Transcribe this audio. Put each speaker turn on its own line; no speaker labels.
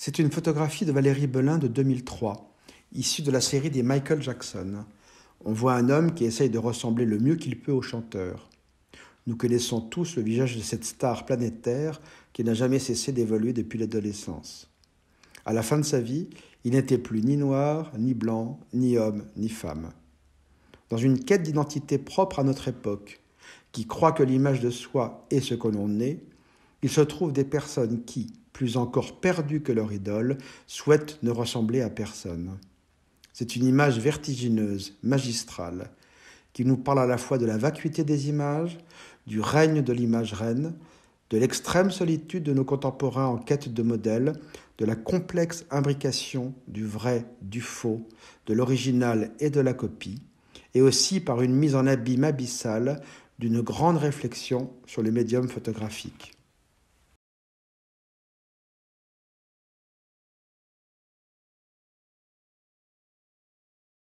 C'est une photographie de Valérie Belin de 2003, issue de la série des Michael Jackson. On voit un homme qui essaye de ressembler le mieux qu'il peut au chanteur. Nous connaissons tous le visage de cette star planétaire qui n'a jamais cessé d'évoluer depuis l'adolescence. À la fin de sa vie, il n'était plus ni noir, ni blanc, ni homme, ni femme. Dans une quête d'identité propre à notre époque, qui croit que l'image de soi est ce que l'on est, il se trouve des personnes qui, plus encore perdus que leur idole, souhaitent ne ressembler à personne. C'est une image vertigineuse, magistrale, qui nous parle à la fois de la vacuité des images, du règne de l'image reine, de l'extrême solitude de nos contemporains en quête de modèles, de la complexe imbrication du vrai, du faux, de l'original et de la copie, et aussi par une mise en abîme abyssale d'une grande réflexion sur les médiums photographiques.